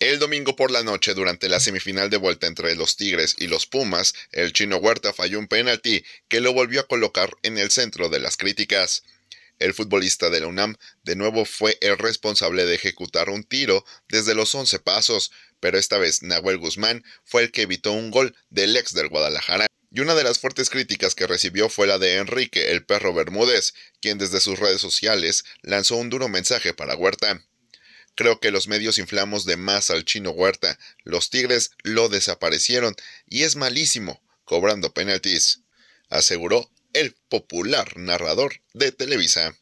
El domingo por la noche, durante la semifinal de vuelta entre los Tigres y los Pumas, el chino Huerta falló un penalti que lo volvió a colocar en el centro de las críticas. El futbolista de la UNAM de nuevo fue el responsable de ejecutar un tiro desde los 11 pasos, pero esta vez Nahuel Guzmán fue el que evitó un gol del ex del Guadalajara. Y una de las fuertes críticas que recibió fue la de Enrique el Perro Bermúdez, quien desde sus redes sociales lanzó un duro mensaje para Huerta. Creo que los medios inflamos de más al chino Huerta. Los Tigres lo desaparecieron y es malísimo cobrando penaltis, aseguró el popular narrador de Televisa.